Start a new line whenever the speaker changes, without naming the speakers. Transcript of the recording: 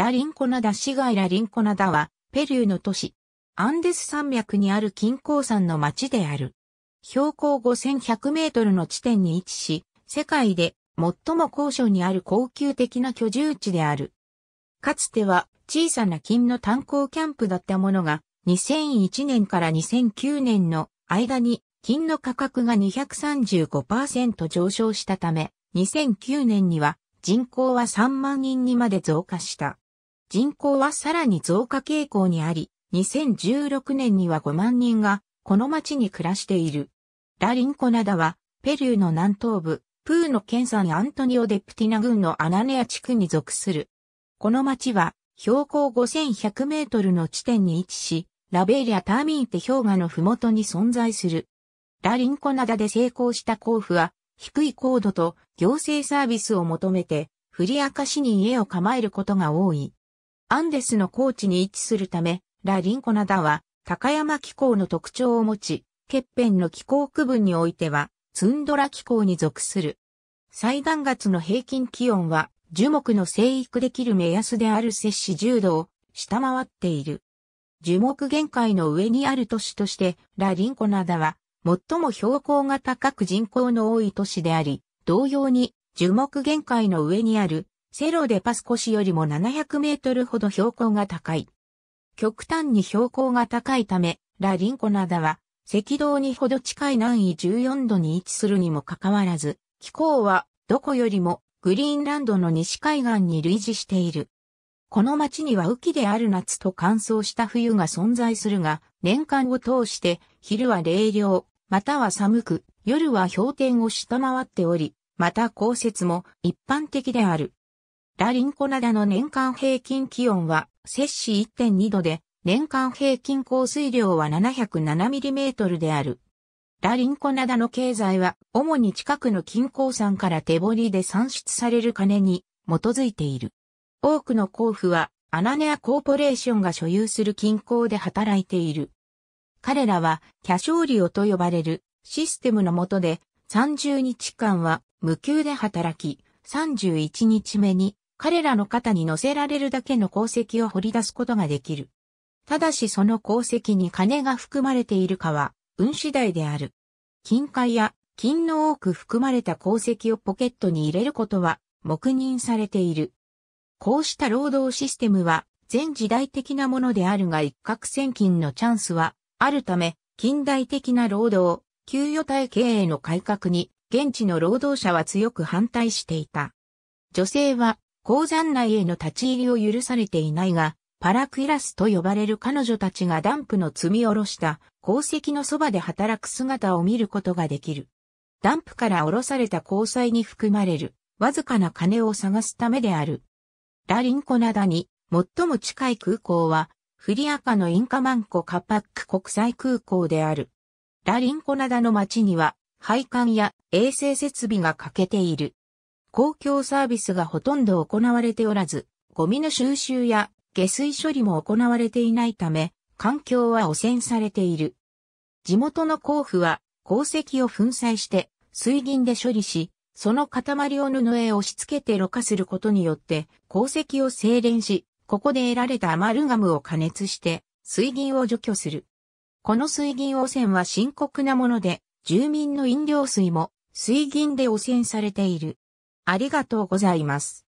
ラリンコナダ市街ラリンコナダは、ペルーの都市。アンデス山脈にある金鉱山の町である。標高5100メートルの地点に位置し、世界で最も高所にある高級的な居住地である。かつては小さな金の炭鉱キャンプだったものが、2001年から2009年の間に金の価格が235%上昇したため、2009年には人口は3万人にまで増加した。人口はさらに増加傾向にあり、2016年には5万人がこの町に暮らしている。ラリンコナダはペルーの南東部、プーの県産アントニオ・デプティナ郡のアナネア地区に属する。この町は標高5100メートルの地点に位置し、ラベーリア・ターミーテ氷河の麓に存在する。ラリンコナダで成功した交付は、低い高度と行政サービスを求めて、フリアカ市に家を構えることが多い。アンデスの高地に位置するため、ラ・リンコナダは高山気候の特徴を持ち、欠片の気候区分においては、ツンドラ気候に属する。最暖月の平均気温は、樹木の生育できる目安である摂氏10度を下回っている。樹木限界の上にある都市として、ラ・リンコナダは、最も標高が高く人口の多い都市であり、同様に樹木限界の上にあるセロでパスコ市よりも700メートルほど標高が高い。極端に標高が高いため、ラ・リンコナダは、赤道にほど近い南緯14度に位置するにもかかわらず、気候はどこよりもグリーンランドの西海岸に類似している。この町には雨季である夏と乾燥した冬が存在するが、年間を通して昼は冷涼、または寒く、夜は氷点を下回っており、また降雪も一般的である。ラリンコナダの年間平均気温は摂氏1.2度で、年間平均降水量は 707mm である。ラリンコナダの経済は、主に近くの金鉱山から手掘りで産出される金に基づいている。多くの交付は、アナネアコーポレーションが所有する金鉱で働いている。彼らは、キャショーリオと呼ばれるシステムの下で、30日間は無給で働き、31日目に彼らの肩に乗せられるだけの功績を掘り出すことができる。ただしその功績に金が含まれているかは、運次第である。金塊や金の多く含まれた功績をポケットに入れることは、黙認されている。こうした労働システムは、全時代的なものであるが一攫千金のチャンスは、あるため、近代的な労働、給与体系への改革に、現地の労働者は強く反対していた。女性は鉱山内への立ち入りを許されていないが、パラクイラスと呼ばれる彼女たちがダンプの積み下ろした鉱石のそばで働く姿を見ることができる。ダンプから下ろされた鉱災に含まれるわずかな金を探すためである。ラリンコナダに最も近い空港はフリアカのインカマンコカパック国際空港である。ラリンコナダの町には配管や衛生設備が欠けている。公共サービスがほとんど行われておらず、ゴミの収集や下水処理も行われていないため、環境は汚染されている。地元の甲府は鉱石を粉砕して水銀で処理し、その塊を布へ押し付けてろ過することによって鉱石を精錬し、ここで得られたアマルガムを加熱して水銀を除去する。この水銀汚染は深刻なもので、住民の飲料水も水銀で汚染されている。ありがとうございます。